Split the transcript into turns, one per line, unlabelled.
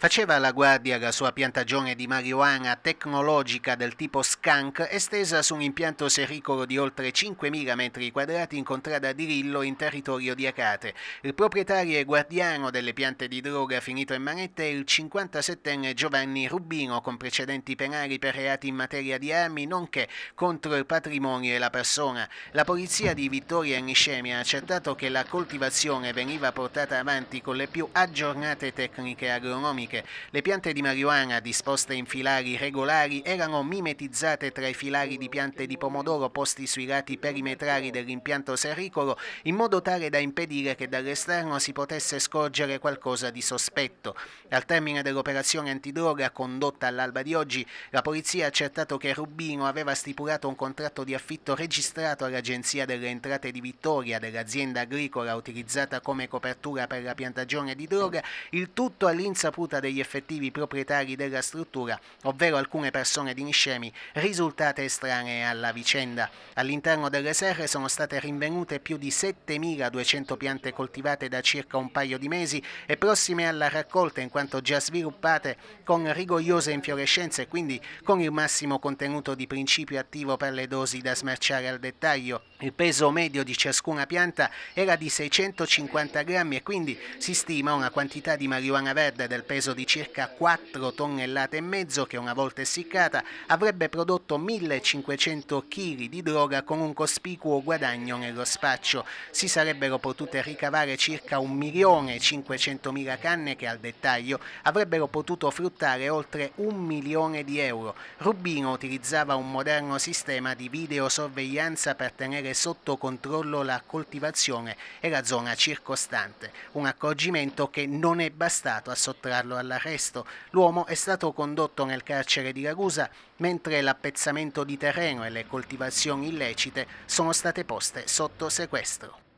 Faceva la guardia la sua piantagione di marijuana tecnologica del tipo skunk estesa su un impianto sericolo di oltre 5.000 metri quadrati in contrada di Rillo in territorio di Acate. Il proprietario e guardiano delle piante di droga finito in manette è il 57enne Giovanni Rubino con precedenti penali per reati in materia di armi nonché contro il patrimonio e la persona. La polizia di Vittoria Niscemi ha accertato che la coltivazione veniva portata avanti con le più aggiornate tecniche agronomiche economiche. Le piante di marijuana disposte in filari regolari erano mimetizzate tra i filari di piante di pomodoro posti sui lati perimetrali dell'impianto serricolo in modo tale da impedire che dall'esterno si potesse scorgere qualcosa di sospetto. Al termine dell'operazione antidroga condotta all'alba di oggi, la polizia ha accertato che Rubino aveva stipulato un contratto di affitto registrato all'Agenzia delle Entrate di Vittoria dell'azienda agricola utilizzata come copertura per la piantagione di droga, il tutto all'insaputa degli effettivi proprietari della struttura, ovvero alcune persone di Niscemi, risultate estranee alla vicenda. All'interno delle serre sono state rinvenute più di 7.200 piante coltivate da circa un paio di mesi e prossime alla raccolta in quanto già sviluppate con rigogliose infiorescenze e quindi con il massimo contenuto di principio attivo per le dosi da smerciare al dettaglio. Il peso medio di ciascuna pianta era di 650 grammi e quindi si stima una quantità di marijuana verde del peso peso di circa 4 tonnellate e mezzo che una volta essiccata avrebbe prodotto 1500 kg di droga con un cospicuo guadagno nello spaccio. Si sarebbero potute ricavare circa 1.500.000 canne che al dettaglio avrebbero potuto fruttare oltre un milione di euro. Rubino utilizzava un moderno sistema di videosorveglianza per tenere sotto controllo la coltivazione e la zona circostante, un accorgimento che non è bastato a sottrarlo all'arresto. L'uomo è stato condotto nel carcere di Ragusa, mentre l'appezzamento di terreno e le coltivazioni illecite sono state poste sotto sequestro.